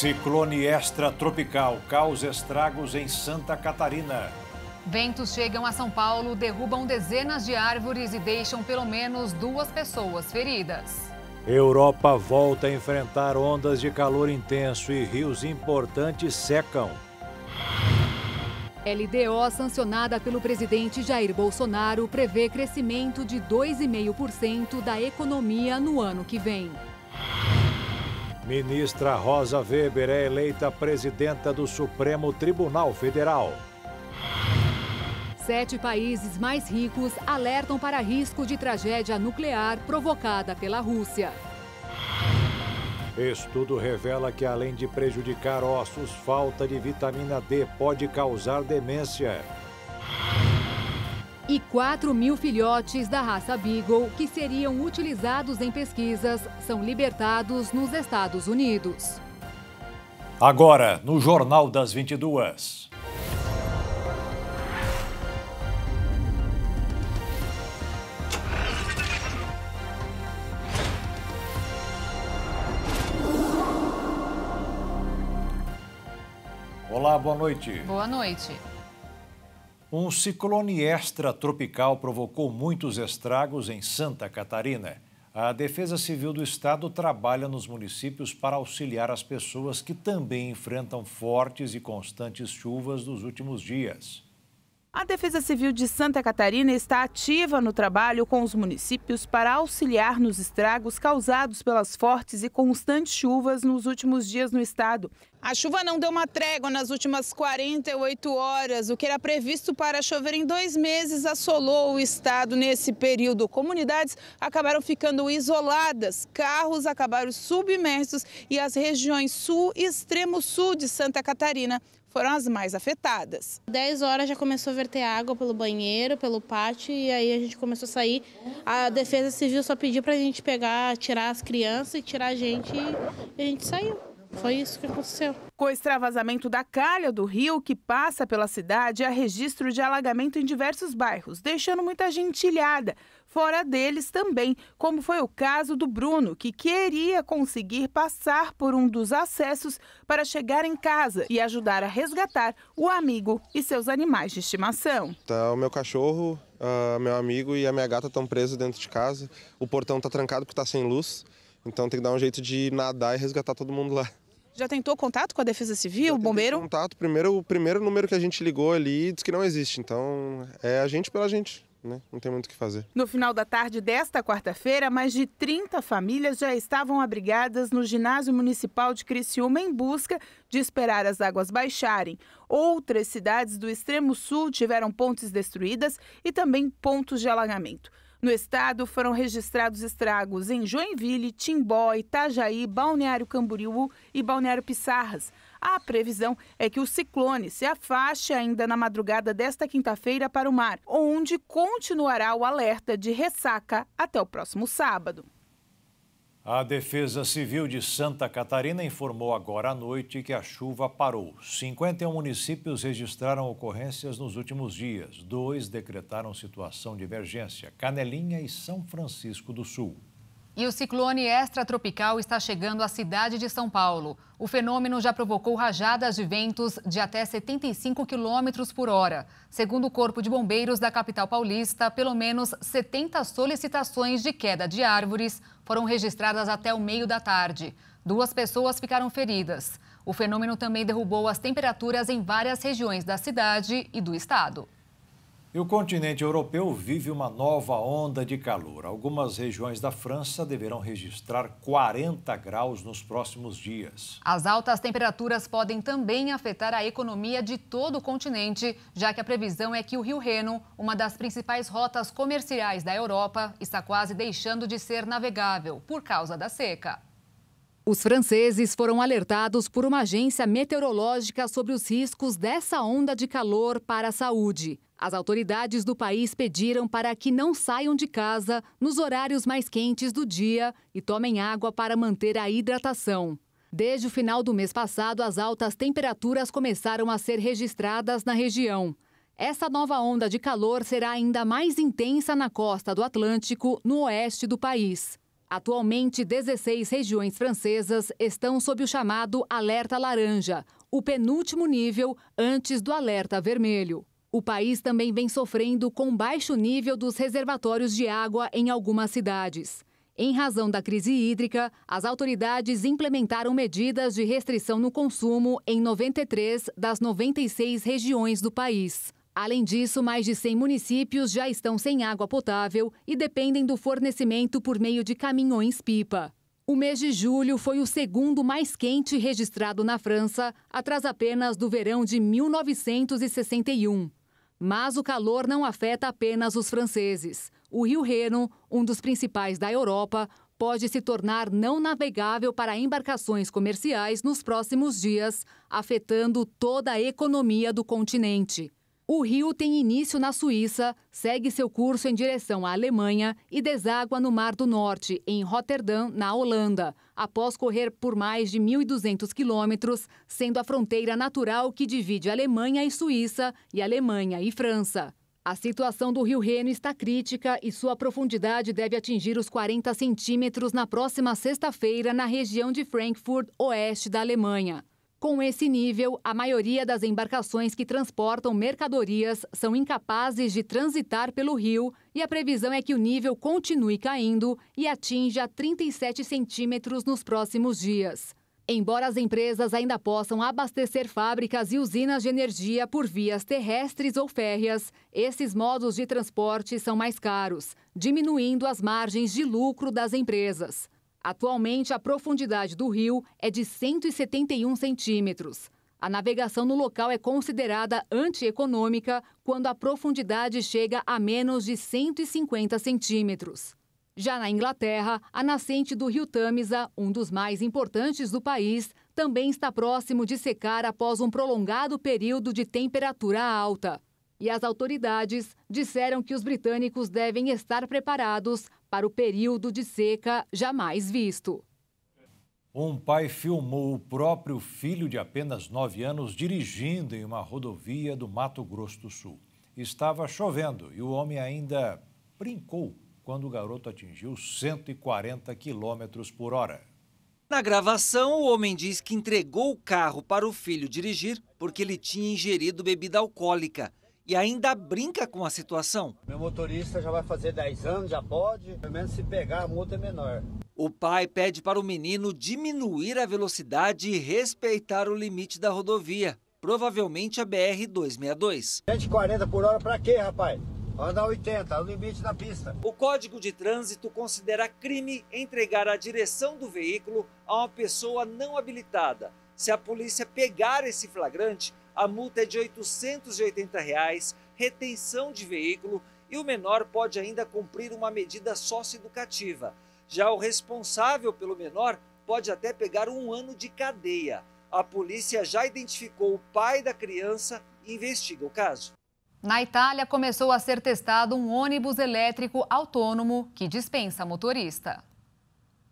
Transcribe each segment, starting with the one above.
Ciclone extratropical causa estragos em Santa Catarina. Ventos chegam a São Paulo, derrubam dezenas de árvores e deixam pelo menos duas pessoas feridas. Europa volta a enfrentar ondas de calor intenso e rios importantes secam. LDO, sancionada pelo presidente Jair Bolsonaro, prevê crescimento de 2,5% da economia no ano que vem. Ministra Rosa Weber é eleita presidenta do Supremo Tribunal Federal. Sete países mais ricos alertam para risco de tragédia nuclear provocada pela Rússia. Estudo revela que, além de prejudicar ossos, falta de vitamina D pode causar demência e 4 mil filhotes da raça Beagle, que seriam utilizados em pesquisas, são libertados nos Estados Unidos. Agora, no Jornal das 22. Olá, boa noite. Boa noite. Um ciclone extratropical provocou muitos estragos em Santa Catarina. A Defesa Civil do Estado trabalha nos municípios para auxiliar as pessoas que também enfrentam fortes e constantes chuvas dos últimos dias. A Defesa Civil de Santa Catarina está ativa no trabalho com os municípios para auxiliar nos estragos causados pelas fortes e constantes chuvas nos últimos dias no estado. A chuva não deu uma trégua nas últimas 48 horas. O que era previsto para chover em dois meses assolou o estado nesse período. Comunidades acabaram ficando isoladas, carros acabaram submersos e as regiões sul e extremo sul de Santa Catarina foram as mais afetadas. 10 horas já começou a verter água pelo banheiro, pelo pátio, e aí a gente começou a sair. A Defesa Civil só pediu para a gente pegar, tirar as crianças e tirar a gente, e a gente saiu. Foi isso que aconteceu. Com o extravasamento da calha do rio que passa pela cidade, há registro de alagamento em diversos bairros, deixando muita gente ilhada fora deles também, como foi o caso do Bruno, que queria conseguir passar por um dos acessos para chegar em casa e ajudar a resgatar o amigo e seus animais de estimação. Tá, o meu cachorro, uh, meu amigo e a minha gata estão presos dentro de casa. O portão está trancado porque está sem luz, então tem que dar um jeito de nadar e resgatar todo mundo lá. Já tentou contato com a Defesa Civil, o bombeiro? Contato, primeiro, o primeiro número que a gente ligou ali disse que não existe, então é a gente pela gente né? Não tem muito o que fazer. No final da tarde desta quarta-feira, mais de 30 famílias já estavam abrigadas no ginásio municipal de Criciúma em busca de esperar as águas baixarem. Outras cidades do extremo sul tiveram pontes destruídas e também pontos de alagamento. No estado foram registrados estragos em Joinville, Timbó, Itajaí, Balneário Camboriú e Balneário Pissarras. A previsão é que o ciclone se afaste ainda na madrugada desta quinta-feira para o mar, onde continuará o alerta de ressaca até o próximo sábado. A Defesa Civil de Santa Catarina informou agora à noite que a chuva parou. 51 municípios registraram ocorrências nos últimos dias. Dois decretaram situação de emergência: Canelinha e São Francisco do Sul. E o ciclone extratropical está chegando à cidade de São Paulo. O fenômeno já provocou rajadas de ventos de até 75 quilômetros por hora. Segundo o Corpo de Bombeiros da capital paulista, pelo menos 70 solicitações de queda de árvores foram registradas até o meio da tarde. Duas pessoas ficaram feridas. O fenômeno também derrubou as temperaturas em várias regiões da cidade e do estado. E o continente europeu vive uma nova onda de calor. Algumas regiões da França deverão registrar 40 graus nos próximos dias. As altas temperaturas podem também afetar a economia de todo o continente, já que a previsão é que o Rio Reno, uma das principais rotas comerciais da Europa, está quase deixando de ser navegável por causa da seca. Os franceses foram alertados por uma agência meteorológica sobre os riscos dessa onda de calor para a saúde. As autoridades do país pediram para que não saiam de casa nos horários mais quentes do dia e tomem água para manter a hidratação. Desde o final do mês passado, as altas temperaturas começaram a ser registradas na região. Essa nova onda de calor será ainda mais intensa na costa do Atlântico, no oeste do país. Atualmente, 16 regiões francesas estão sob o chamado alerta laranja, o penúltimo nível antes do alerta vermelho. O país também vem sofrendo com baixo nível dos reservatórios de água em algumas cidades. Em razão da crise hídrica, as autoridades implementaram medidas de restrição no consumo em 93 das 96 regiões do país. Além disso, mais de 100 municípios já estão sem água potável e dependem do fornecimento por meio de caminhões-pipa. O mês de julho foi o segundo mais quente registrado na França, atrás apenas do verão de 1961. Mas o calor não afeta apenas os franceses. O rio Reno, um dos principais da Europa, pode se tornar não navegável para embarcações comerciais nos próximos dias, afetando toda a economia do continente. O rio tem início na Suíça, segue seu curso em direção à Alemanha e deságua no Mar do Norte, em Rotterdam, na Holanda, após correr por mais de 1.200 quilômetros, sendo a fronteira natural que divide Alemanha e Suíça e Alemanha e França. A situação do Rio Reno está crítica e sua profundidade deve atingir os 40 centímetros na próxima sexta-feira na região de Frankfurt, oeste da Alemanha. Com esse nível, a maioria das embarcações que transportam mercadorias são incapazes de transitar pelo rio e a previsão é que o nível continue caindo e atinja 37 centímetros nos próximos dias. Embora as empresas ainda possam abastecer fábricas e usinas de energia por vias terrestres ou férreas, esses modos de transporte são mais caros, diminuindo as margens de lucro das empresas. Atualmente, a profundidade do rio é de 171 centímetros. A navegação no local é considerada antieconômica quando a profundidade chega a menos de 150 centímetros. Já na Inglaterra, a nascente do rio Tâmisa, um dos mais importantes do país, também está próximo de secar após um prolongado período de temperatura alta. E as autoridades disseram que os britânicos devem estar preparados para o período de seca jamais visto. Um pai filmou o próprio filho de apenas 9 anos dirigindo em uma rodovia do Mato Grosso do Sul. Estava chovendo e o homem ainda brincou quando o garoto atingiu 140 quilômetros por hora. Na gravação, o homem diz que entregou o carro para o filho dirigir porque ele tinha ingerido bebida alcoólica e ainda brinca com a situação. Meu motorista já vai fazer 10 anos, já pode, pelo menos se pegar a multa é menor. O pai pede para o menino diminuir a velocidade e respeitar o limite da rodovia, provavelmente a BR-262. 140 por hora para quê, rapaz? Anda 80, o limite da pista. O Código de Trânsito considera crime entregar a direção do veículo a uma pessoa não habilitada. Se a polícia pegar esse flagrante, a multa é de R$ 880, reais, retenção de veículo e o menor pode ainda cumprir uma medida socioeducativa. Já o responsável pelo menor pode até pegar um ano de cadeia. A polícia já identificou o pai da criança e investiga o caso. Na Itália, começou a ser testado um ônibus elétrico autônomo que dispensa motorista.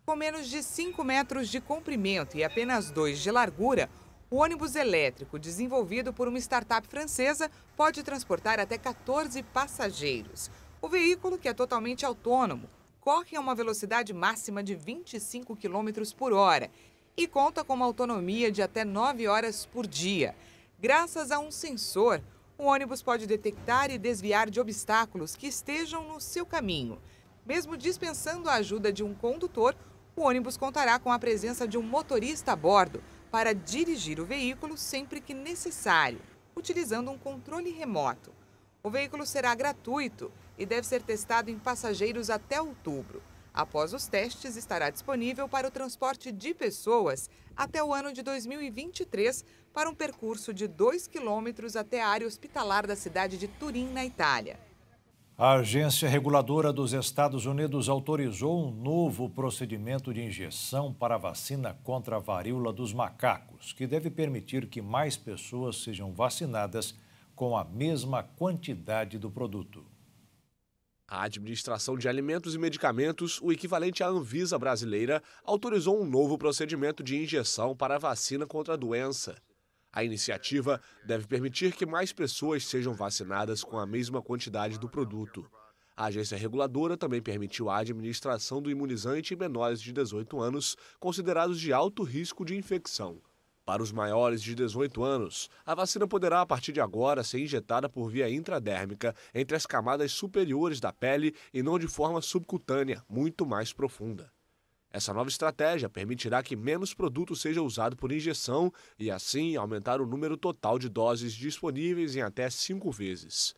Com menos de 5 metros de comprimento e apenas 2 de largura, o ônibus elétrico, desenvolvido por uma startup francesa, pode transportar até 14 passageiros. O veículo, que é totalmente autônomo, corre a uma velocidade máxima de 25 km por hora e conta com uma autonomia de até 9 horas por dia. Graças a um sensor, o ônibus pode detectar e desviar de obstáculos que estejam no seu caminho. Mesmo dispensando a ajuda de um condutor, o ônibus contará com a presença de um motorista a bordo para dirigir o veículo sempre que necessário, utilizando um controle remoto. O veículo será gratuito e deve ser testado em passageiros até outubro. Após os testes, estará disponível para o transporte de pessoas até o ano de 2023, para um percurso de 2 quilômetros até a área hospitalar da cidade de Turim, na Itália. A Agência Reguladora dos Estados Unidos autorizou um novo procedimento de injeção para a vacina contra a varíola dos macacos, que deve permitir que mais pessoas sejam vacinadas com a mesma quantidade do produto. A Administração de Alimentos e Medicamentos, o equivalente à Anvisa brasileira, autorizou um novo procedimento de injeção para a vacina contra a doença. A iniciativa deve permitir que mais pessoas sejam vacinadas com a mesma quantidade do produto. A agência reguladora também permitiu a administração do imunizante em menores de 18 anos, considerados de alto risco de infecção. Para os maiores de 18 anos, a vacina poderá, a partir de agora, ser injetada por via intradérmica entre as camadas superiores da pele e não de forma subcutânea, muito mais profunda. Essa nova estratégia permitirá que menos produto seja usado por injeção e, assim, aumentar o número total de doses disponíveis em até cinco vezes.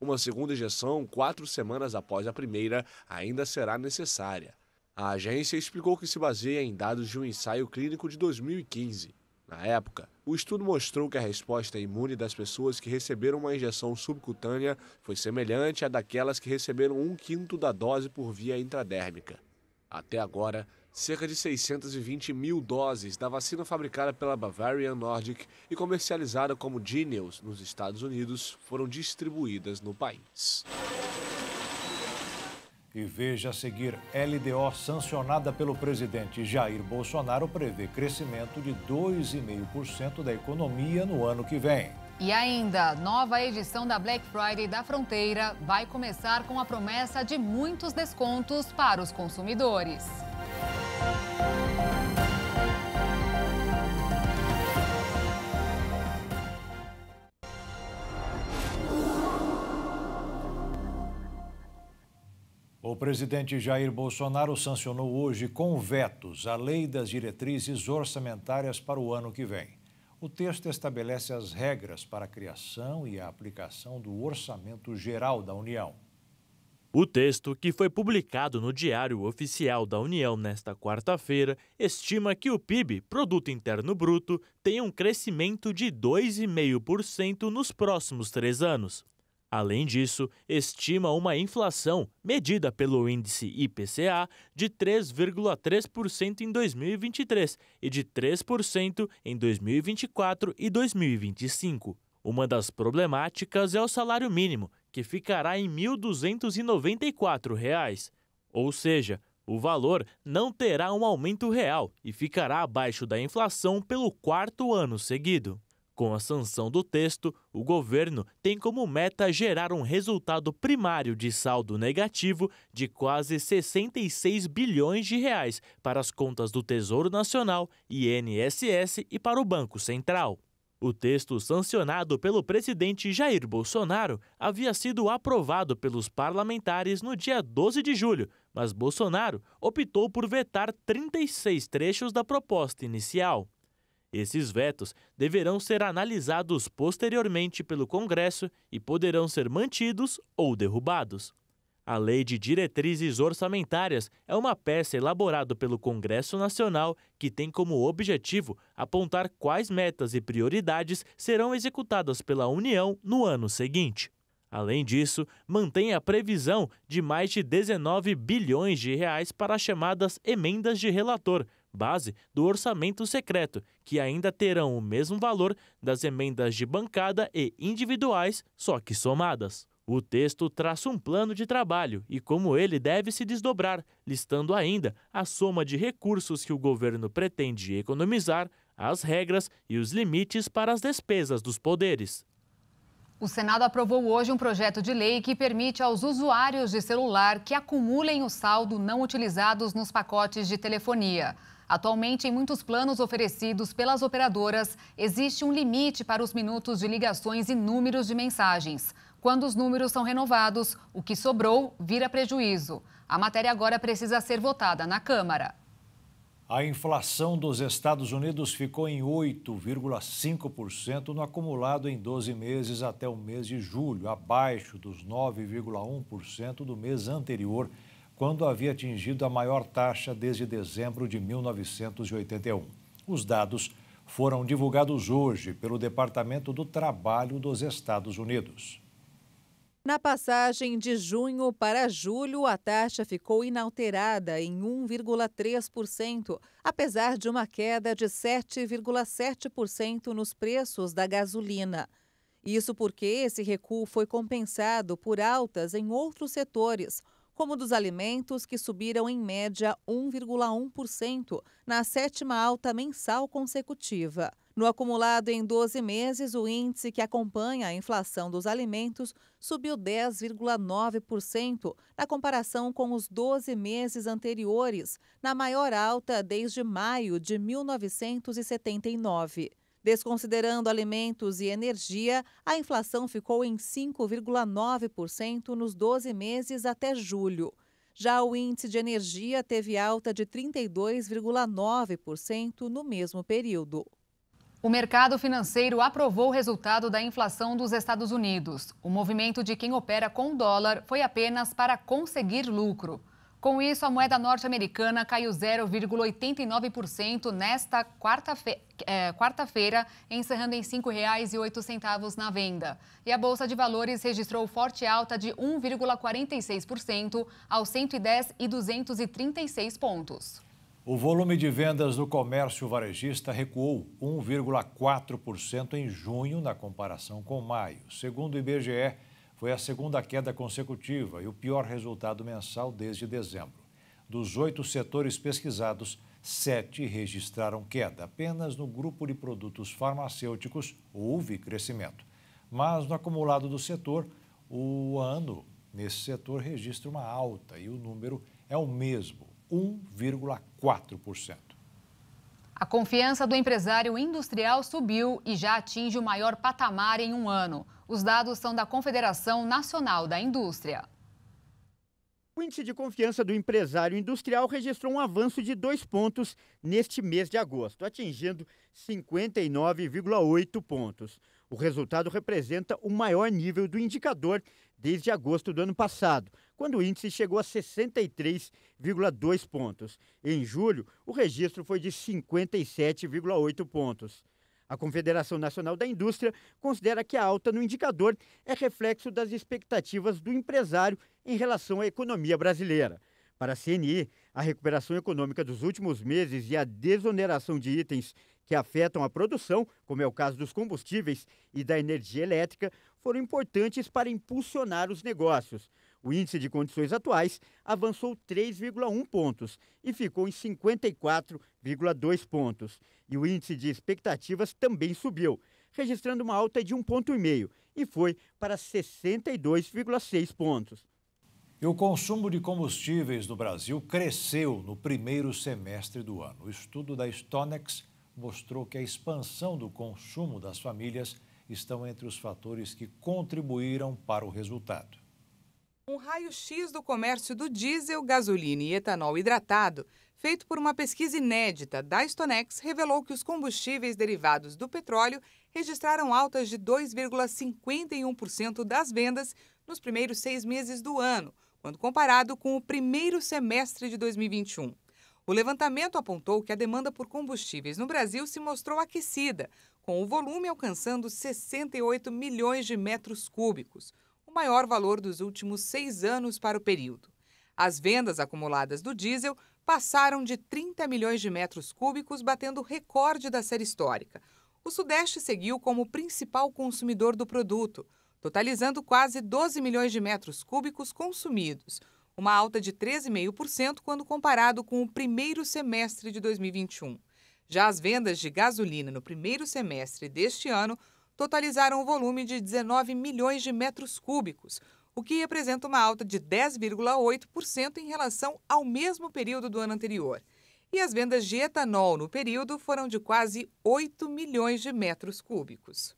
Uma segunda injeção, quatro semanas após a primeira, ainda será necessária. A agência explicou que se baseia em dados de um ensaio clínico de 2015. Na época, o estudo mostrou que a resposta imune das pessoas que receberam uma injeção subcutânea foi semelhante à daquelas que receberam um quinto da dose por via intradérmica. Até agora, cerca de 620 mil doses da vacina fabricada pela Bavarian Nordic e comercializada como Gineos nos Estados Unidos foram distribuídas no país. E veja a seguir: LDO sancionada pelo presidente Jair Bolsonaro prevê crescimento de 2,5% da economia no ano que vem. E ainda, nova edição da Black Friday da Fronteira vai começar com a promessa de muitos descontos para os consumidores. O presidente Jair Bolsonaro sancionou hoje com vetos a lei das diretrizes orçamentárias para o ano que vem. O texto estabelece as regras para a criação e a aplicação do Orçamento Geral da União. O texto, que foi publicado no Diário Oficial da União nesta quarta-feira, estima que o PIB, Produto Interno Bruto, tenha um crescimento de 2,5% nos próximos três anos. Além disso, estima uma inflação, medida pelo índice IPCA, de 3,3% em 2023 e de 3% em 2024 e 2025. Uma das problemáticas é o salário mínimo, que ficará em R$ 1.294, ou seja, o valor não terá um aumento real e ficará abaixo da inflação pelo quarto ano seguido. Com a sanção do texto, o governo tem como meta gerar um resultado primário de saldo negativo de quase 66 bilhões de reais para as contas do Tesouro Nacional, INSS e para o Banco Central. O texto sancionado pelo presidente Jair Bolsonaro havia sido aprovado pelos parlamentares no dia 12 de julho, mas Bolsonaro optou por vetar 36 trechos da proposta inicial. Esses vetos deverão ser analisados posteriormente pelo Congresso e poderão ser mantidos ou derrubados. A Lei de Diretrizes Orçamentárias é uma peça elaborada pelo Congresso Nacional que tem como objetivo apontar quais metas e prioridades serão executadas pela União no ano seguinte. Além disso, mantém a previsão de mais de 19 bilhões de reais para as chamadas emendas de relator, base do orçamento secreto, que ainda terão o mesmo valor das emendas de bancada e individuais, só que somadas. O texto traça um plano de trabalho e como ele deve se desdobrar, listando ainda a soma de recursos que o governo pretende economizar, as regras e os limites para as despesas dos poderes. O Senado aprovou hoje um projeto de lei que permite aos usuários de celular que acumulem o saldo não utilizados nos pacotes de telefonia. Atualmente, em muitos planos oferecidos pelas operadoras, existe um limite para os minutos de ligações e números de mensagens. Quando os números são renovados, o que sobrou vira prejuízo. A matéria agora precisa ser votada na Câmara. A inflação dos Estados Unidos ficou em 8,5% no acumulado em 12 meses até o mês de julho, abaixo dos 9,1% do mês anterior, quando havia atingido a maior taxa desde dezembro de 1981. Os dados foram divulgados hoje pelo Departamento do Trabalho dos Estados Unidos. Na passagem de junho para julho, a taxa ficou inalterada em 1,3%, apesar de uma queda de 7,7% nos preços da gasolina. Isso porque esse recuo foi compensado por altas em outros setores, como dos alimentos, que subiram em média 1,1% na sétima alta mensal consecutiva. No acumulado em 12 meses, o índice que acompanha a inflação dos alimentos subiu 10,9% na comparação com os 12 meses anteriores, na maior alta desde maio de 1979. Desconsiderando alimentos e energia, a inflação ficou em 5,9% nos 12 meses até julho. Já o índice de energia teve alta de 32,9% no mesmo período. O mercado financeiro aprovou o resultado da inflação dos Estados Unidos. O movimento de quem opera com dólar foi apenas para conseguir lucro. Com isso, a moeda norte-americana caiu 0,89% nesta é, quarta-feira, é, quarta encerrando em R$ 5,08 na venda. E a Bolsa de Valores registrou forte alta de 1,46% aos 110 e 236 pontos. O volume de vendas do comércio varejista recuou 1,4% em junho na comparação com maio, segundo o IBGE foi a segunda queda consecutiva e o pior resultado mensal desde dezembro. Dos oito setores pesquisados, sete registraram queda. Apenas no grupo de produtos farmacêuticos houve crescimento. Mas no acumulado do setor, o ano nesse setor registra uma alta e o número é o mesmo, 1,4%. A confiança do empresário industrial subiu e já atinge o maior patamar em um ano. Os dados são da Confederação Nacional da Indústria. O índice de confiança do empresário industrial registrou um avanço de dois pontos neste mês de agosto, atingindo 59,8 pontos. O resultado representa o maior nível do indicador desde agosto do ano passado, quando o índice chegou a 63,2 pontos. Em julho, o registro foi de 57,8 pontos. A Confederação Nacional da Indústria considera que a alta no indicador é reflexo das expectativas do empresário em relação à economia brasileira. Para a CNI, a recuperação econômica dos últimos meses e a desoneração de itens que afetam a produção, como é o caso dos combustíveis e da energia elétrica, foram importantes para impulsionar os negócios. O índice de condições atuais avançou 3,1 pontos e ficou em 54,2 pontos. E o índice de expectativas também subiu, registrando uma alta de 1,5 ponto e foi para 62,6 pontos. E o consumo de combustíveis no Brasil cresceu no primeiro semestre do ano. O estudo da Stonex mostrou que a expansão do consumo das famílias estão entre os fatores que contribuíram para o resultado. Um raio-x do comércio do diesel, gasolina e etanol hidratado, feito por uma pesquisa inédita da Stonex, revelou que os combustíveis derivados do petróleo registraram altas de 2,51% das vendas nos primeiros seis meses do ano, quando comparado com o primeiro semestre de 2021. O levantamento apontou que a demanda por combustíveis no Brasil se mostrou aquecida, com o volume alcançando 68 milhões de metros cúbicos maior valor dos últimos seis anos para o período. As vendas acumuladas do diesel passaram de 30 milhões de metros cúbicos, batendo recorde da série histórica. O Sudeste seguiu como principal consumidor do produto, totalizando quase 12 milhões de metros cúbicos consumidos, uma alta de 13,5% quando comparado com o primeiro semestre de 2021. Já as vendas de gasolina no primeiro semestre deste ano totalizaram o um volume de 19 milhões de metros cúbicos, o que representa uma alta de 10,8% em relação ao mesmo período do ano anterior. E as vendas de etanol no período foram de quase 8 milhões de metros cúbicos.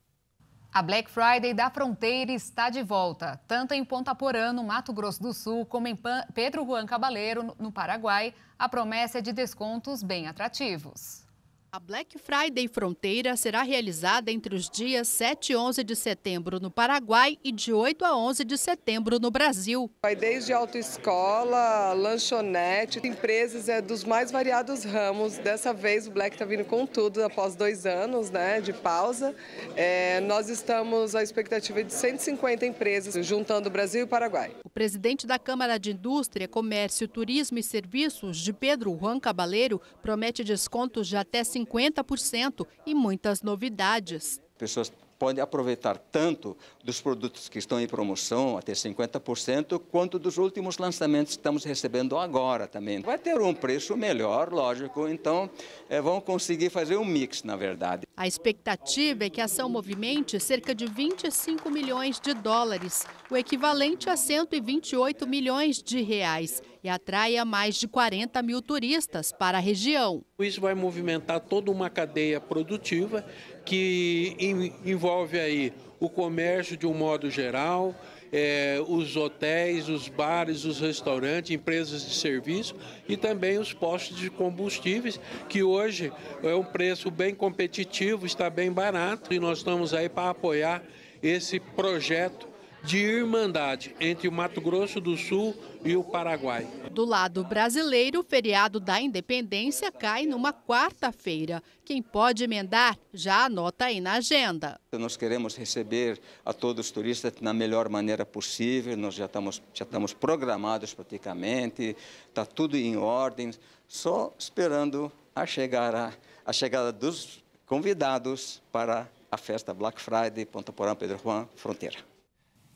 A Black Friday da Fronteira está de volta, tanto em Ponta Porã, no Mato Grosso do Sul, como em Pedro Juan Cabaleiro, no Paraguai. A promessa é de descontos bem atrativos. A Black Friday Fronteira será realizada entre os dias 7 e 11 de setembro no Paraguai e de 8 a 11 de setembro no Brasil. Vai desde autoescola, lanchonete, empresas é dos mais variados ramos. Dessa vez o Black está vindo com tudo após dois anos né, de pausa. É, nós estamos à expectativa de 150 empresas, juntando Brasil e Paraguai. O presidente da Câmara de Indústria, Comércio, Turismo e Serviços, de Pedro Juan Cabaleiro, promete descontos de até 50%. 50% e muitas novidades. Pessoas pode aproveitar tanto dos produtos que estão em promoção, até 50%, quanto dos últimos lançamentos que estamos recebendo agora também. Vai ter um preço melhor, lógico, então é, vão conseguir fazer um mix, na verdade. A expectativa é que a ação movimente cerca de 25 milhões de dólares, o equivalente a 128 milhões de reais, e atraia mais de 40 mil turistas para a região. Isso vai movimentar toda uma cadeia produtiva que em, envolve aí o comércio de um modo geral, é, os hotéis, os bares, os restaurantes, empresas de serviço e também os postos de combustíveis, que hoje é um preço bem competitivo, está bem barato e nós estamos aí para apoiar esse projeto de irmandade entre o Mato Grosso do Sul e o Paraguai. Do lado brasileiro, o feriado da independência cai numa quarta-feira. Quem pode emendar já anota aí na agenda. Nós queremos receber a todos os turistas na melhor maneira possível, nós já estamos, já estamos programados praticamente, está tudo em ordem, só esperando a, chegar a, a chegada dos convidados para a festa Black Friday Ponta Porã Pedro Juan Fronteira.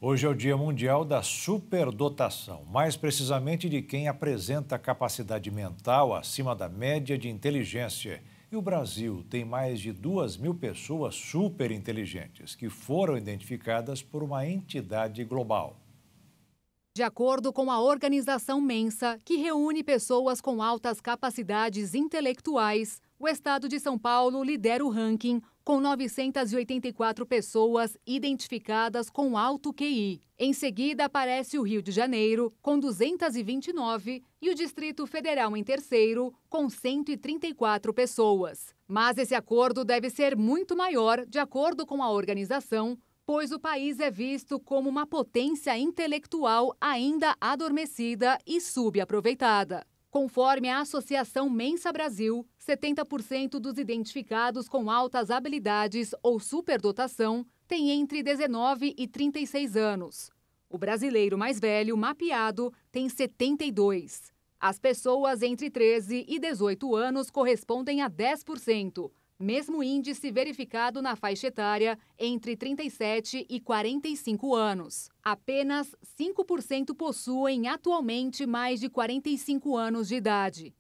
Hoje é o Dia Mundial da Superdotação, mais precisamente de quem apresenta capacidade mental acima da média de inteligência. E o Brasil tem mais de duas mil pessoas superinteligentes que foram identificadas por uma entidade global. De acordo com a organização Mensa, que reúne pessoas com altas capacidades intelectuais, o estado de São Paulo lidera o ranking com 984 pessoas identificadas com alto QI. Em seguida, aparece o Rio de Janeiro, com 229, e o Distrito Federal em terceiro, com 134 pessoas. Mas esse acordo deve ser muito maior, de acordo com a organização, pois o país é visto como uma potência intelectual ainda adormecida e subaproveitada. Conforme a Associação Mensa Brasil, 70% dos identificados com altas habilidades ou superdotação têm entre 19 e 36 anos. O brasileiro mais velho mapeado tem 72. As pessoas entre 13 e 18 anos correspondem a 10% mesmo índice verificado na faixa etária entre 37 e 45 anos. Apenas 5% possuem atualmente mais de 45 anos de idade.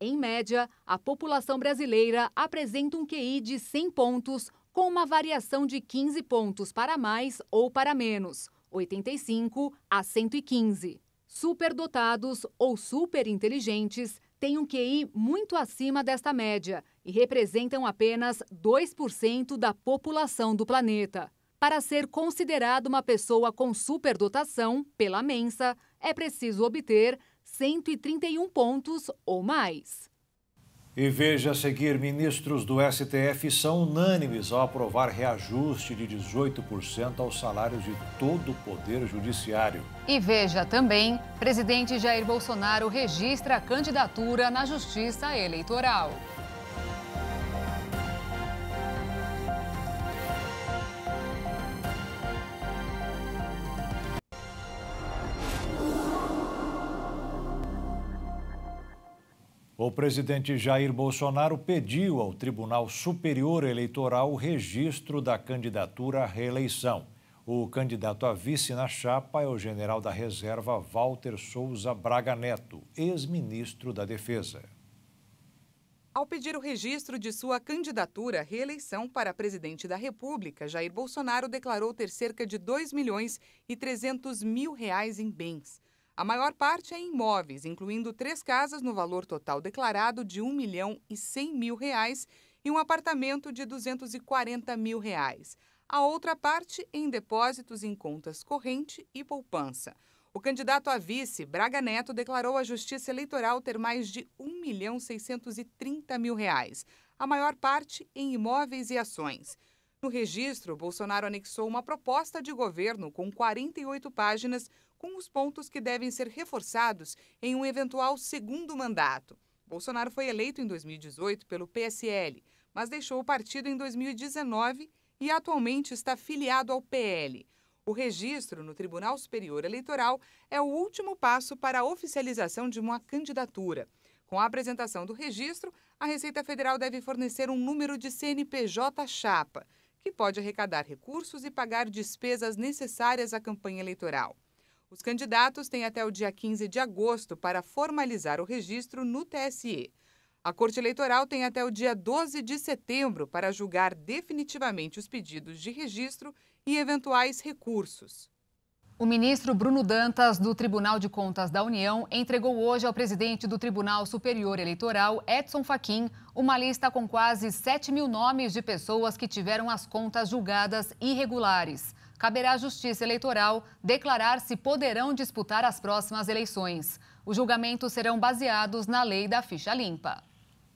Em média, a população brasileira apresenta um QI de 100 pontos, com uma variação de 15 pontos para mais ou para menos, 85 a 115. Superdotados ou superinteligentes têm um QI muito acima desta média e representam apenas 2% da população do planeta. Para ser considerado uma pessoa com superdotação pela Mensa, é preciso obter 131 pontos ou mais. E veja a seguir, ministros do STF são unânimes ao aprovar reajuste de 18% aos salários de todo o Poder Judiciário. E veja também, presidente Jair Bolsonaro registra a candidatura na Justiça Eleitoral. O presidente Jair Bolsonaro pediu ao Tribunal Superior Eleitoral o registro da candidatura à reeleição. O candidato a vice na chapa é o general da reserva Walter Souza Braga Neto, ex-ministro da Defesa. Ao pedir o registro de sua candidatura à reeleição para presidente da República, Jair Bolsonaro declarou ter cerca de 2 milhões e 300 mil reais em bens. A maior parte é em imóveis, incluindo três casas no valor total declarado de 1 milhão e 100 mil reais e um apartamento de 240 mil reais. A outra parte em depósitos em contas corrente e poupança. O candidato a vice, Braga Neto, declarou à Justiça Eleitoral ter mais de 1 milhão 630 mil reais, a maior parte em imóveis e ações. No registro, Bolsonaro anexou uma proposta de governo com 48 páginas com os pontos que devem ser reforçados em um eventual segundo mandato. Bolsonaro foi eleito em 2018 pelo PSL, mas deixou o partido em 2019 e atualmente está filiado ao PL. O registro no Tribunal Superior Eleitoral é o último passo para a oficialização de uma candidatura. Com a apresentação do registro, a Receita Federal deve fornecer um número de CNPJ chapa, que pode arrecadar recursos e pagar despesas necessárias à campanha eleitoral. Os candidatos têm até o dia 15 de agosto para formalizar o registro no TSE. A Corte Eleitoral tem até o dia 12 de setembro para julgar definitivamente os pedidos de registro e eventuais recursos. O ministro Bruno Dantas, do Tribunal de Contas da União, entregou hoje ao presidente do Tribunal Superior Eleitoral, Edson Fachin, uma lista com quase 7 mil nomes de pessoas que tiveram as contas julgadas irregulares caberá à Justiça Eleitoral declarar se poderão disputar as próximas eleições. Os julgamentos serão baseados na lei da ficha limpa.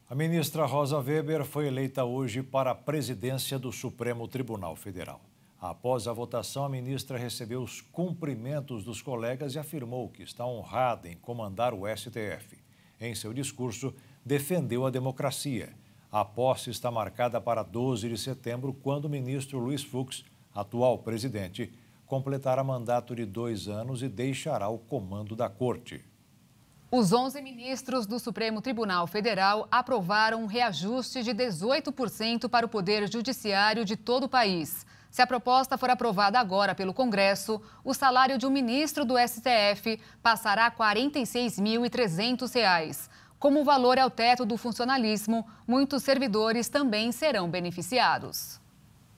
A ministra Rosa Weber foi eleita hoje para a presidência do Supremo Tribunal Federal. Após a votação, a ministra recebeu os cumprimentos dos colegas e afirmou que está honrada em comandar o STF. Em seu discurso, defendeu a democracia. A posse está marcada para 12 de setembro, quando o ministro Luiz Fux atual presidente, completará mandato de dois anos e deixará o comando da corte. Os 11 ministros do Supremo Tribunal Federal aprovaram um reajuste de 18% para o Poder Judiciário de todo o país. Se a proposta for aprovada agora pelo Congresso, o salário de um ministro do STF passará a R$ 46.300. Como o valor é o teto do funcionalismo, muitos servidores também serão beneficiados.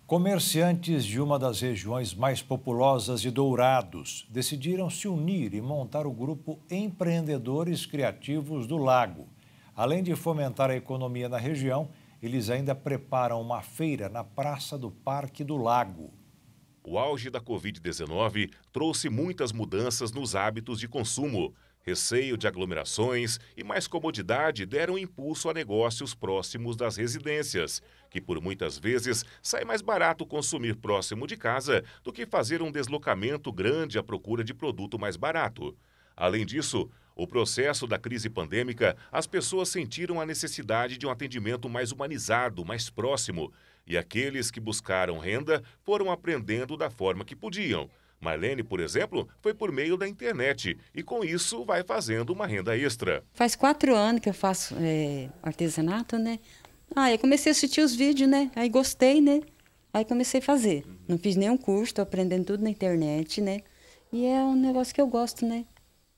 Comerciantes de uma das regiões mais populosas de Dourados decidiram se unir e montar o grupo Empreendedores Criativos do Lago. Além de fomentar a economia na região, eles ainda preparam uma feira na Praça do Parque do Lago. O auge da Covid-19 trouxe muitas mudanças nos hábitos de consumo. Receio de aglomerações e mais comodidade deram impulso a negócios próximos das residências que por muitas vezes sai mais barato consumir próximo de casa do que fazer um deslocamento grande à procura de produto mais barato. Além disso, o processo da crise pandêmica, as pessoas sentiram a necessidade de um atendimento mais humanizado, mais próximo, e aqueles que buscaram renda foram aprendendo da forma que podiam. Marlene, por exemplo, foi por meio da internet e com isso vai fazendo uma renda extra. Faz quatro anos que eu faço é, artesanato, né? Ah, eu comecei a assistir os vídeos, né? Aí gostei, né? Aí comecei a fazer. Não fiz nenhum curso, tô aprendendo tudo na internet, né? E é um negócio que eu gosto, né?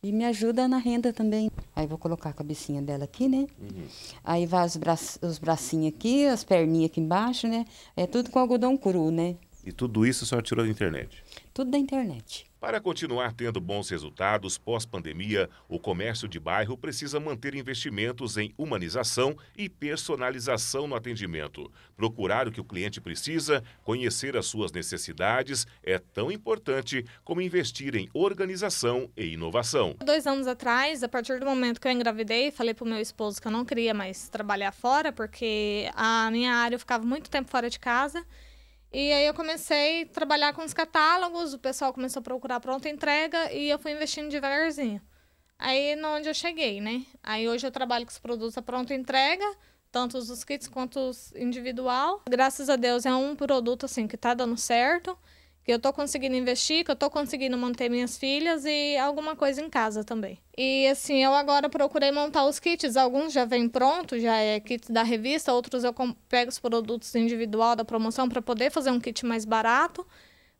E me ajuda na renda também. Aí vou colocar a cabecinha dela aqui, né? Uhum. Aí vai os, bra os bracinhos aqui, as perninhas aqui embaixo, né? É tudo com algodão cru, né? E tudo isso a senhora tirou da internet? Tudo da internet. Para continuar tendo bons resultados pós-pandemia, o comércio de bairro precisa manter investimentos em humanização e personalização no atendimento. Procurar o que o cliente precisa, conhecer as suas necessidades é tão importante como investir em organização e inovação. Dois anos atrás, a partir do momento que eu engravidei, falei para o meu esposo que eu não queria mais trabalhar fora, porque a minha área eu ficava muito tempo fora de casa. E aí eu comecei a trabalhar com os catálogos, o pessoal começou a procurar pronta entrega e eu fui investindo devagarzinho. Aí no onde eu cheguei, né? Aí hoje eu trabalho com os produtos a pronta entrega, tanto os kits quanto os individual. Graças a Deus é um produto assim que tá dando certo que eu tô conseguindo investir, que eu tô conseguindo manter minhas filhas e alguma coisa em casa também. E assim, eu agora procurei montar os kits, alguns já vêm pronto, já é kit da revista, outros eu pego os produtos individual da promoção para poder fazer um kit mais barato.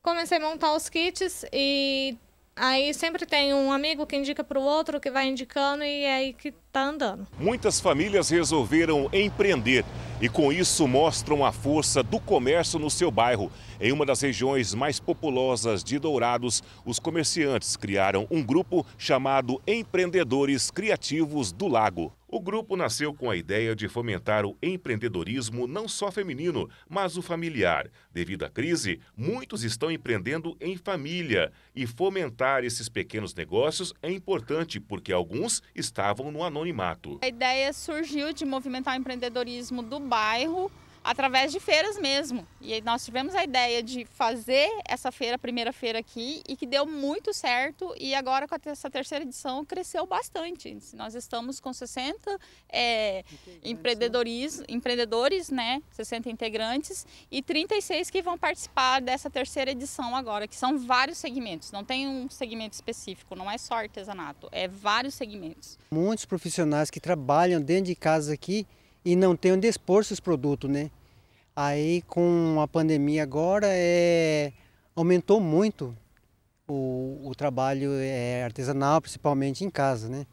Comecei a montar os kits e Aí sempre tem um amigo que indica para o outro, que vai indicando e é aí que está andando. Muitas famílias resolveram empreender e com isso mostram a força do comércio no seu bairro. Em uma das regiões mais populosas de Dourados, os comerciantes criaram um grupo chamado Empreendedores Criativos do Lago. O grupo nasceu com a ideia de fomentar o empreendedorismo não só feminino, mas o familiar. Devido à crise, muitos estão empreendendo em família e fomentar esses pequenos negócios é importante porque alguns estavam no anonimato. A ideia surgiu de movimentar o empreendedorismo do bairro através de feiras mesmo. E nós tivemos a ideia de fazer essa feira, a primeira feira aqui, e que deu muito certo. E agora com essa terceira edição cresceu bastante. Nós estamos com 60 é, né? empreendedores, empreendedores, né? 60 integrantes e 36 que vão participar dessa terceira edição agora, que são vários segmentos. Não tem um segmento específico, não é só artesanato, é vários segmentos. Muitos profissionais que trabalham dentro de casa aqui e não têm onde expor seus produtos, né? Aí com a pandemia agora é, aumentou muito o, o trabalho é, artesanal, principalmente em casa, né?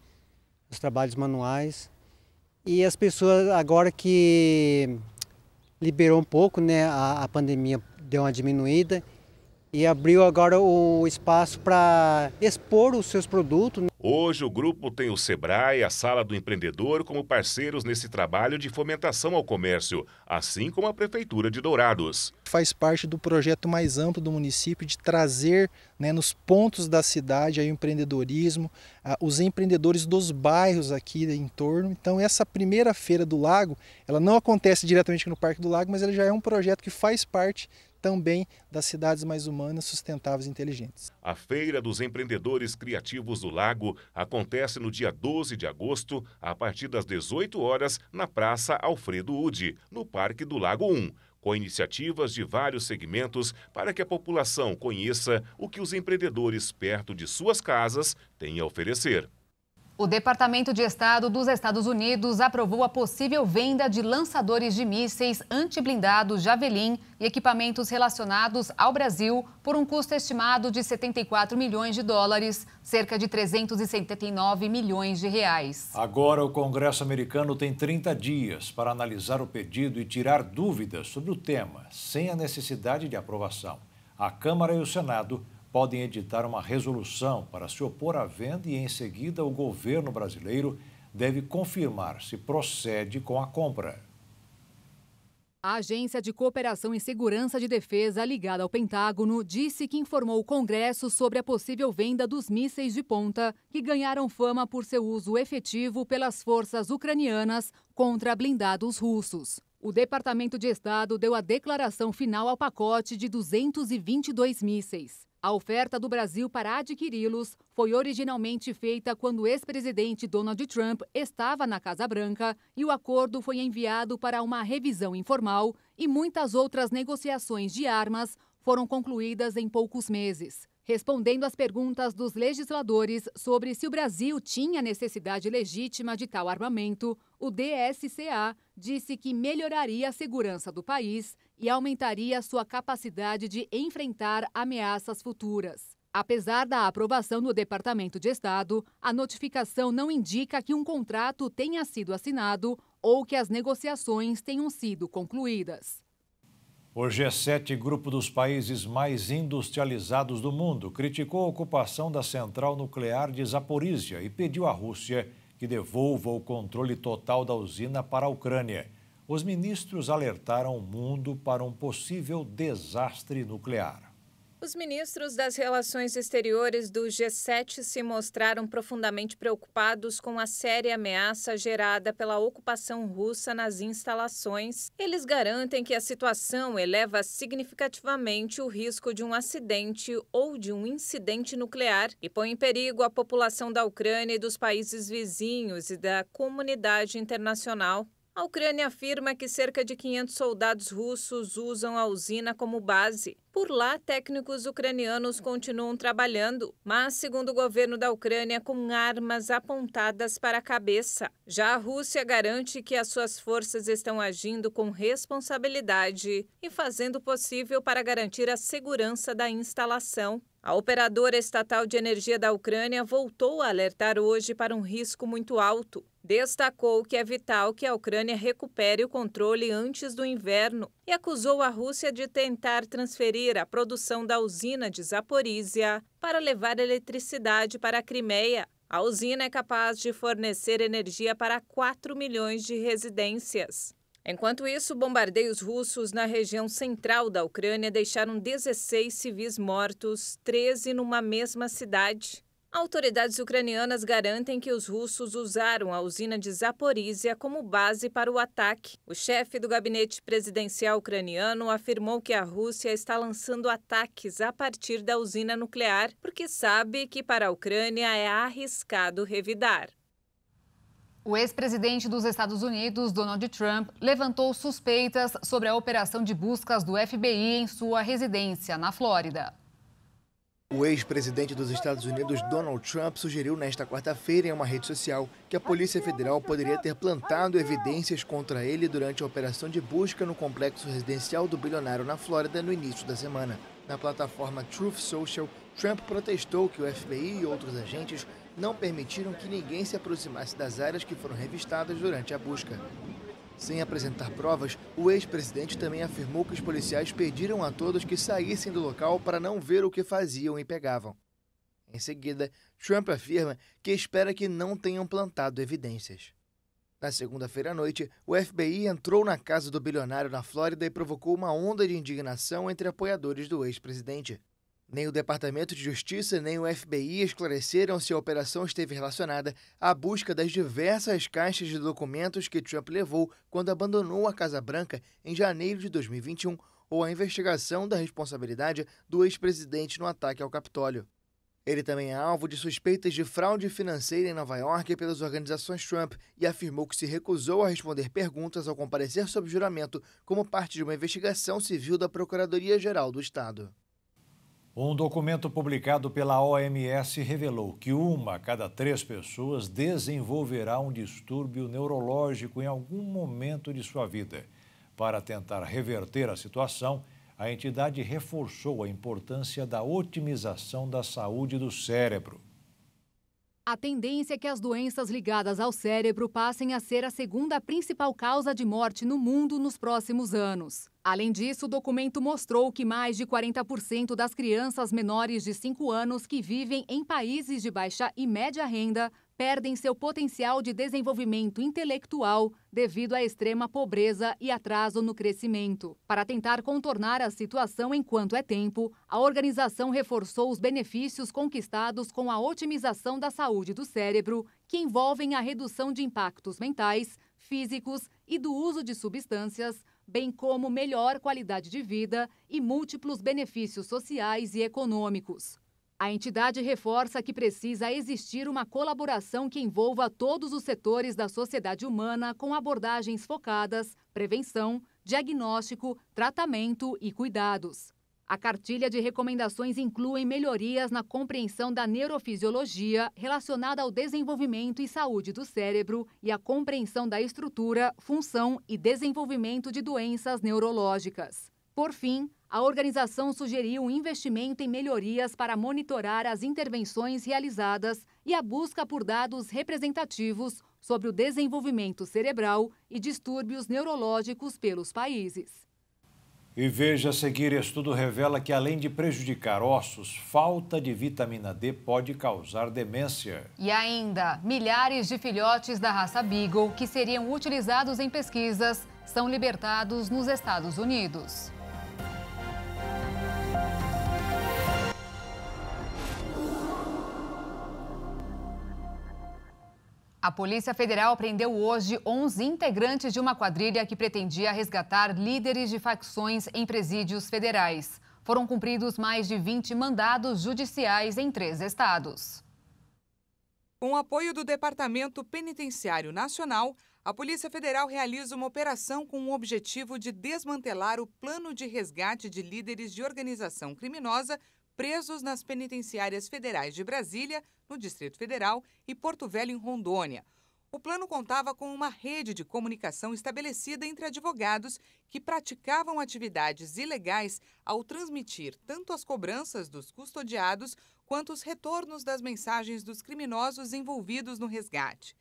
Os trabalhos manuais. E as pessoas agora que liberou um pouco, né? A, a pandemia deu uma diminuída e abriu agora o espaço para expor os seus produtos. Né? Hoje o grupo tem o Sebrae, a Sala do Empreendedor como parceiros nesse trabalho de fomentação ao comércio, assim como a Prefeitura de Dourados. Faz parte do projeto mais amplo do município de trazer né, nos pontos da cidade aí, o empreendedorismo, os empreendedores dos bairros aqui em torno. Então essa primeira feira do lago, ela não acontece diretamente no Parque do Lago, mas ela já é um projeto que faz parte também das cidades mais humanas, sustentáveis e inteligentes. A Feira dos Empreendedores Criativos do Lago acontece no dia 12 de agosto, a partir das 18 horas, na Praça Alfredo Udi, no Parque do Lago 1 com iniciativas de vários segmentos para que a população conheça o que os empreendedores perto de suas casas têm a oferecer. O Departamento de Estado dos Estados Unidos aprovou a possível venda de lançadores de mísseis antiblindados Javelin e equipamentos relacionados ao Brasil por um custo estimado de 74 milhões de dólares, cerca de 379 milhões de reais. Agora, o Congresso americano tem 30 dias para analisar o pedido e tirar dúvidas sobre o tema, sem a necessidade de aprovação. A Câmara e o Senado podem editar uma resolução para se opor à venda e, em seguida, o governo brasileiro deve confirmar se procede com a compra. A Agência de Cooperação e Segurança de Defesa, ligada ao Pentágono, disse que informou o Congresso sobre a possível venda dos mísseis de ponta, que ganharam fama por seu uso efetivo pelas forças ucranianas contra blindados russos. O Departamento de Estado deu a declaração final ao pacote de 222 mísseis. A oferta do Brasil para adquiri-los foi originalmente feita quando o ex-presidente Donald Trump estava na Casa Branca e o acordo foi enviado para uma revisão informal e muitas outras negociações de armas foram concluídas em poucos meses, respondendo às perguntas dos legisladores sobre se o Brasil tinha necessidade legítima de tal armamento, o DSCA disse que melhoraria a segurança do país e aumentaria sua capacidade de enfrentar ameaças futuras. Apesar da aprovação no Departamento de Estado, a notificação não indica que um contrato tenha sido assinado ou que as negociações tenham sido concluídas. O G7, é grupo dos países mais industrializados do mundo, criticou a ocupação da central nuclear de Zaporizhia e pediu à Rússia que devolva o controle total da usina para a Ucrânia. Os ministros alertaram o mundo para um possível desastre nuclear. Os ministros das Relações Exteriores do G7 se mostraram profundamente preocupados com a séria ameaça gerada pela ocupação russa nas instalações. Eles garantem que a situação eleva significativamente o risco de um acidente ou de um incidente nuclear e põe em perigo a população da Ucrânia e dos países vizinhos e da comunidade internacional. A Ucrânia afirma que cerca de 500 soldados russos usam a usina como base. Por lá, técnicos ucranianos continuam trabalhando, mas, segundo o governo da Ucrânia, com armas apontadas para a cabeça. Já a Rússia garante que as suas forças estão agindo com responsabilidade e fazendo o possível para garantir a segurança da instalação. A operadora estatal de energia da Ucrânia voltou a alertar hoje para um risco muito alto destacou que é vital que a Ucrânia recupere o controle antes do inverno e acusou a Rússia de tentar transferir a produção da usina de Zaporizhia para levar eletricidade para a Crimeia. A usina é capaz de fornecer energia para 4 milhões de residências. Enquanto isso, bombardeios russos na região central da Ucrânia deixaram 16 civis mortos, 13 numa mesma cidade. Autoridades ucranianas garantem que os russos usaram a usina de Zaporizhia como base para o ataque. O chefe do gabinete presidencial ucraniano afirmou que a Rússia está lançando ataques a partir da usina nuclear, porque sabe que para a Ucrânia é arriscado revidar. O ex-presidente dos Estados Unidos, Donald Trump, levantou suspeitas sobre a operação de buscas do FBI em sua residência na Flórida. O ex-presidente dos Estados Unidos, Donald Trump, sugeriu nesta quarta-feira em uma rede social que a Polícia Federal poderia ter plantado evidências contra ele durante a operação de busca no complexo residencial do bilionário na Flórida no início da semana. Na plataforma Truth Social, Trump protestou que o FBI e outros agentes não permitiram que ninguém se aproximasse das áreas que foram revistadas durante a busca. Sem apresentar provas, o ex-presidente também afirmou que os policiais pediram a todos que saíssem do local para não ver o que faziam e pegavam. Em seguida, Trump afirma que espera que não tenham plantado evidências. Na segunda-feira à noite, o FBI entrou na casa do bilionário na Flórida e provocou uma onda de indignação entre apoiadores do ex-presidente. Nem o Departamento de Justiça nem o FBI esclareceram se a operação esteve relacionada à busca das diversas caixas de documentos que Trump levou quando abandonou a Casa Branca em janeiro de 2021 ou à investigação da responsabilidade do ex-presidente no ataque ao Capitólio. Ele também é alvo de suspeitas de fraude financeira em Nova York pelas organizações Trump e afirmou que se recusou a responder perguntas ao comparecer sob juramento como parte de uma investigação civil da Procuradoria-Geral do Estado. Um documento publicado pela OMS revelou que uma a cada três pessoas desenvolverá um distúrbio neurológico em algum momento de sua vida. Para tentar reverter a situação, a entidade reforçou a importância da otimização da saúde do cérebro. A tendência é que as doenças ligadas ao cérebro passem a ser a segunda principal causa de morte no mundo nos próximos anos. Além disso, o documento mostrou que mais de 40% das crianças menores de 5 anos que vivem em países de baixa e média renda perdem seu potencial de desenvolvimento intelectual devido à extrema pobreza e atraso no crescimento. Para tentar contornar a situação enquanto é tempo, a organização reforçou os benefícios conquistados com a otimização da saúde do cérebro, que envolvem a redução de impactos mentais, físicos e do uso de substâncias, bem como melhor qualidade de vida e múltiplos benefícios sociais e econômicos. A entidade reforça que precisa existir uma colaboração que envolva todos os setores da sociedade humana com abordagens focadas, prevenção, diagnóstico, tratamento e cuidados. A cartilha de recomendações inclui melhorias na compreensão da neurofisiologia relacionada ao desenvolvimento e saúde do cérebro e a compreensão da estrutura, função e desenvolvimento de doenças neurológicas. Por fim, a organização sugeriu um investimento em melhorias para monitorar as intervenções realizadas e a busca por dados representativos sobre o desenvolvimento cerebral e distúrbios neurológicos pelos países. E veja a seguir, estudo revela que além de prejudicar ossos, falta de vitamina D pode causar demência. E ainda, milhares de filhotes da raça Beagle que seriam utilizados em pesquisas são libertados nos Estados Unidos. A Polícia Federal prendeu hoje 11 integrantes de uma quadrilha que pretendia resgatar líderes de facções em presídios federais. Foram cumpridos mais de 20 mandados judiciais em três estados. Com o apoio do Departamento Penitenciário Nacional, a Polícia Federal realiza uma operação com o objetivo de desmantelar o plano de resgate de líderes de organização criminosa presos nas penitenciárias federais de Brasília, no Distrito Federal, e Porto Velho, em Rondônia. O plano contava com uma rede de comunicação estabelecida entre advogados que praticavam atividades ilegais ao transmitir tanto as cobranças dos custodiados quanto os retornos das mensagens dos criminosos envolvidos no resgate.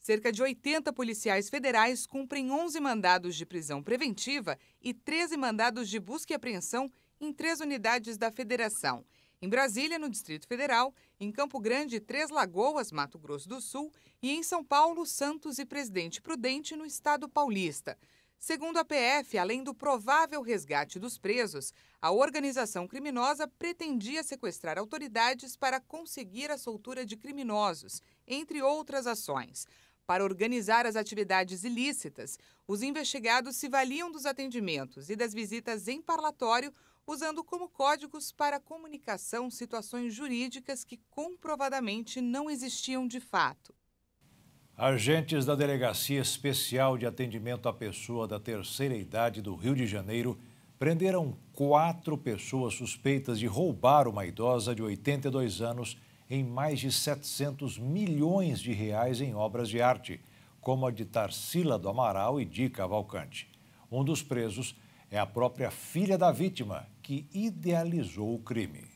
Cerca de 80 policiais federais cumprem 11 mandados de prisão preventiva e 13 mandados de busca e apreensão em três unidades da Federação. Em Brasília, no Distrito Federal, em Campo Grande, Três Lagoas, Mato Grosso do Sul, e em São Paulo, Santos e Presidente Prudente, no estado paulista. Segundo a PF, além do provável resgate dos presos, a organização criminosa pretendia sequestrar autoridades para conseguir a soltura de criminosos, entre outras ações. Para organizar as atividades ilícitas, os investigados se valiam dos atendimentos e das visitas em parlatório usando como códigos para comunicação situações jurídicas que comprovadamente não existiam de fato. Agentes da Delegacia Especial de Atendimento à Pessoa da Terceira Idade do Rio de Janeiro prenderam quatro pessoas suspeitas de roubar uma idosa de 82 anos em mais de 700 milhões de reais em obras de arte, como a de Tarsila do Amaral e Dica Valcante. Um dos presos é a própria filha da vítima, que idealizou o crime.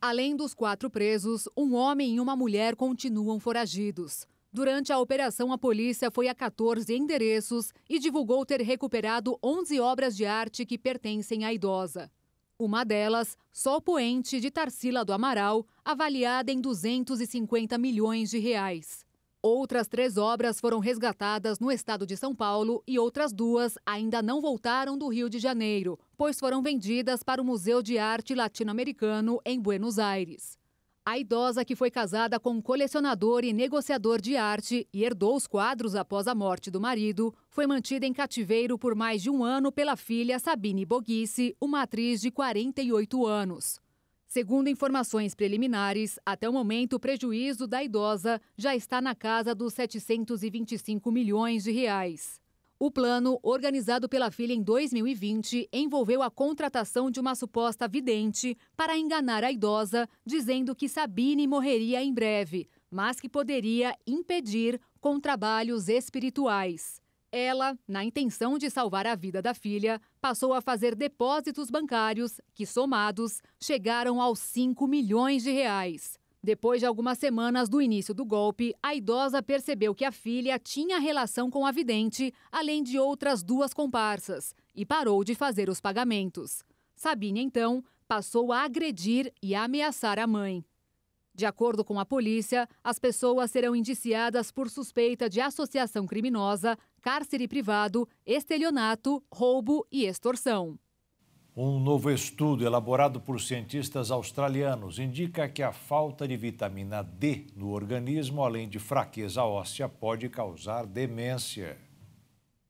Além dos quatro presos, um homem e uma mulher continuam foragidos. Durante a operação, a polícia foi a 14 endereços e divulgou ter recuperado 11 obras de arte que pertencem à idosa. Uma delas, Sol Poente, de Tarsila do Amaral, avaliada em 250 milhões de reais. Outras três obras foram resgatadas no estado de São Paulo e outras duas ainda não voltaram do Rio de Janeiro, pois foram vendidas para o Museu de Arte Latino-Americano em Buenos Aires. A idosa que foi casada com um colecionador e negociador de arte e herdou os quadros após a morte do marido, foi mantida em cativeiro por mais de um ano pela filha Sabine Boguice, uma atriz de 48 anos. Segundo informações preliminares, até o momento o prejuízo da idosa já está na casa dos 725 milhões de reais. O plano, organizado pela filha em 2020, envolveu a contratação de uma suposta vidente para enganar a idosa, dizendo que Sabine morreria em breve, mas que poderia impedir com trabalhos espirituais. Ela, na intenção de salvar a vida da filha, passou a fazer depósitos bancários que, somados, chegaram aos 5 milhões de reais. Depois de algumas semanas do início do golpe, a idosa percebeu que a filha tinha relação com a vidente, além de outras duas comparsas, e parou de fazer os pagamentos. Sabine, então, passou a agredir e a ameaçar a mãe. De acordo com a polícia, as pessoas serão indiciadas por suspeita de associação criminosa, cárcere privado, estelionato, roubo e extorsão. Um novo estudo elaborado por cientistas australianos indica que a falta de vitamina D no organismo, além de fraqueza óssea, pode causar demência.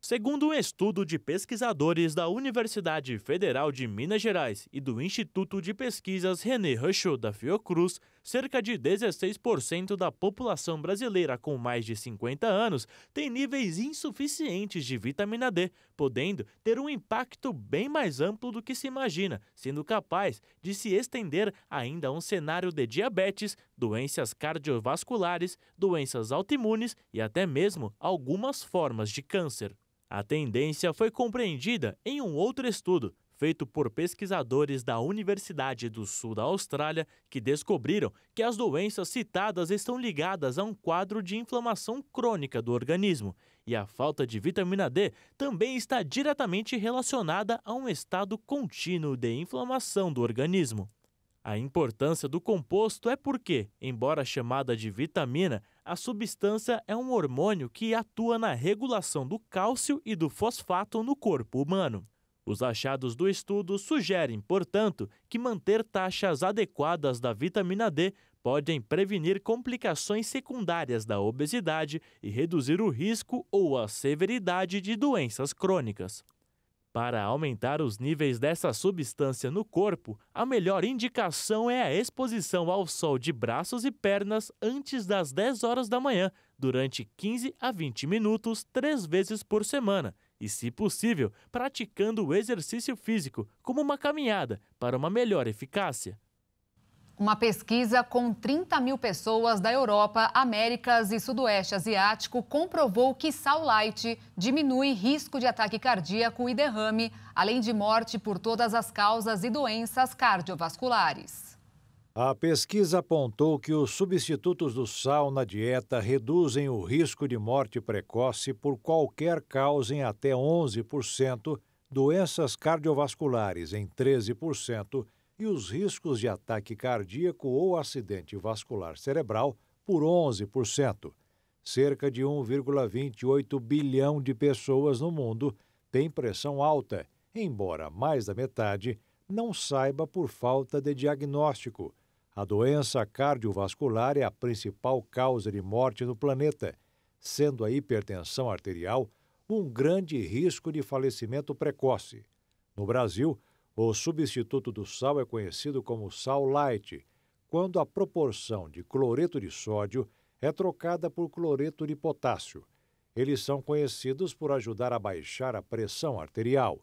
Segundo um estudo de pesquisadores da Universidade Federal de Minas Gerais e do Instituto de Pesquisas René Rochot da Fiocruz, cerca de 16% da população brasileira com mais de 50 anos tem níveis insuficientes de vitamina D, podendo ter um impacto bem mais amplo do que se imagina, sendo capaz de se estender ainda a um cenário de diabetes, doenças cardiovasculares, doenças autoimunes e até mesmo algumas formas de câncer. A tendência foi compreendida em um outro estudo, feito por pesquisadores da Universidade do Sul da Austrália, que descobriram que as doenças citadas estão ligadas a um quadro de inflamação crônica do organismo, e a falta de vitamina D também está diretamente relacionada a um estado contínuo de inflamação do organismo. A importância do composto é porque, embora chamada de vitamina, a substância é um hormônio que atua na regulação do cálcio e do fosfato no corpo humano. Os achados do estudo sugerem, portanto, que manter taxas adequadas da vitamina D podem prevenir complicações secundárias da obesidade e reduzir o risco ou a severidade de doenças crônicas. Para aumentar os níveis dessa substância no corpo, a melhor indicação é a exposição ao sol de braços e pernas antes das 10 horas da manhã, durante 15 a 20 minutos, três vezes por semana e, se possível, praticando o exercício físico, como uma caminhada, para uma melhor eficácia. Uma pesquisa com 30 mil pessoas da Europa, Américas e Sudoeste Asiático comprovou que sal light diminui risco de ataque cardíaco e derrame, além de morte por todas as causas e doenças cardiovasculares. A pesquisa apontou que os substitutos do sal na dieta reduzem o risco de morte precoce por qualquer causa em até 11%, doenças cardiovasculares em 13% e os riscos de ataque cardíaco ou acidente vascular cerebral por 11%. Cerca de 1,28 bilhão de pessoas no mundo têm pressão alta, embora mais da metade não saiba por falta de diagnóstico a doença cardiovascular é a principal causa de morte no planeta, sendo a hipertensão arterial um grande risco de falecimento precoce. No Brasil, o substituto do sal é conhecido como sal light, quando a proporção de cloreto de sódio é trocada por cloreto de potássio. Eles são conhecidos por ajudar a baixar a pressão arterial.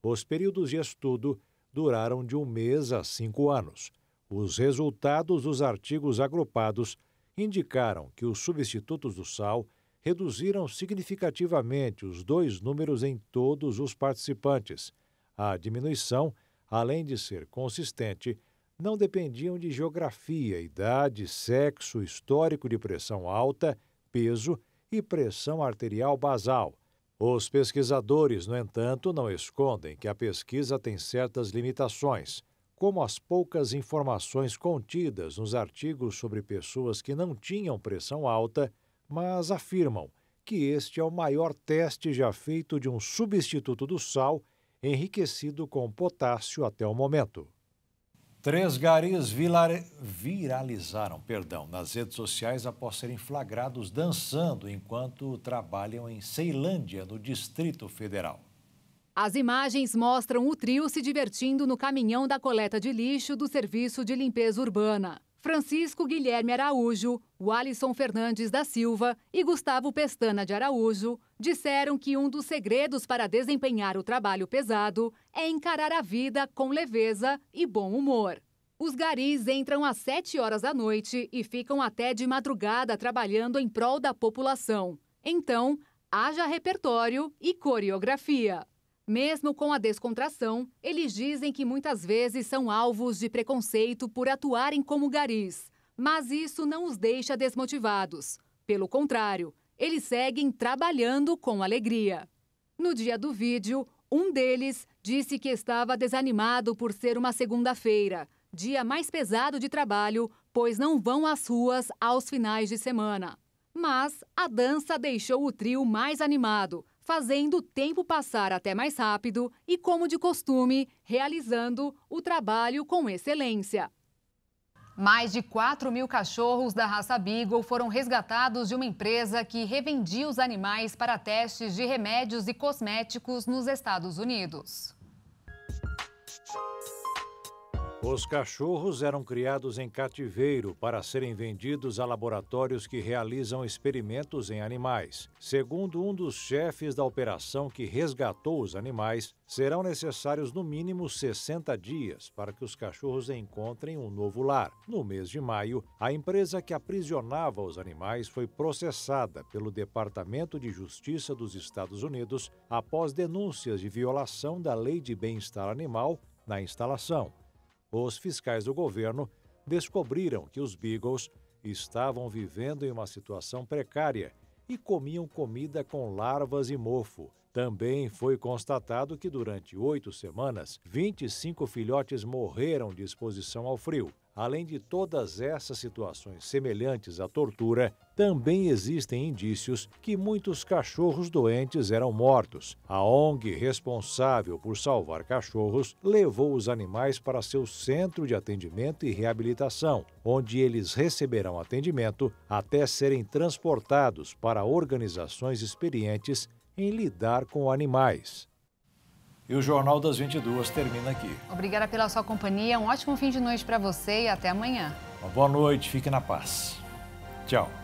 Os períodos de estudo duraram de um mês a cinco anos. Os resultados dos artigos agrupados indicaram que os substitutos do sal reduziram significativamente os dois números em todos os participantes. A diminuição, além de ser consistente, não dependiam de geografia, idade, sexo, histórico de pressão alta, peso e pressão arterial basal. Os pesquisadores, no entanto, não escondem que a pesquisa tem certas limitações como as poucas informações contidas nos artigos sobre pessoas que não tinham pressão alta, mas afirmam que este é o maior teste já feito de um substituto do sal enriquecido com potássio até o momento. Três garis vilare... viralizaram perdão, nas redes sociais após serem flagrados dançando enquanto trabalham em Ceilândia, no Distrito Federal. As imagens mostram o trio se divertindo no caminhão da coleta de lixo do Serviço de Limpeza Urbana. Francisco Guilherme Araújo, o Alisson Fernandes da Silva e Gustavo Pestana de Araújo disseram que um dos segredos para desempenhar o trabalho pesado é encarar a vida com leveza e bom humor. Os garis entram às 7 horas da noite e ficam até de madrugada trabalhando em prol da população. Então, haja repertório e coreografia. Mesmo com a descontração, eles dizem que muitas vezes são alvos de preconceito por atuarem como garis. Mas isso não os deixa desmotivados. Pelo contrário, eles seguem trabalhando com alegria. No dia do vídeo, um deles disse que estava desanimado por ser uma segunda-feira, dia mais pesado de trabalho, pois não vão às ruas aos finais de semana. Mas a dança deixou o trio mais animado fazendo o tempo passar até mais rápido e, como de costume, realizando o trabalho com excelência. Mais de 4 mil cachorros da raça Beagle foram resgatados de uma empresa que revendia os animais para testes de remédios e cosméticos nos Estados Unidos. Os cachorros eram criados em cativeiro para serem vendidos a laboratórios que realizam experimentos em animais. Segundo um dos chefes da operação que resgatou os animais, serão necessários no mínimo 60 dias para que os cachorros encontrem um novo lar. No mês de maio, a empresa que aprisionava os animais foi processada pelo Departamento de Justiça dos Estados Unidos após denúncias de violação da Lei de Bem-Estar Animal na instalação os fiscais do governo descobriram que os Beagles estavam vivendo em uma situação precária e comiam comida com larvas e mofo. Também foi constatado que durante oito semanas, 25 filhotes morreram de exposição ao frio. Além de todas essas situações semelhantes à tortura, também existem indícios que muitos cachorros doentes eram mortos. A ONG responsável por salvar cachorros levou os animais para seu centro de atendimento e reabilitação, onde eles receberão atendimento até serem transportados para organizações experientes em lidar com animais. E o Jornal das 22 termina aqui. Obrigada pela sua companhia, um ótimo fim de noite para você e até amanhã. Uma boa noite, fique na paz. Tchau.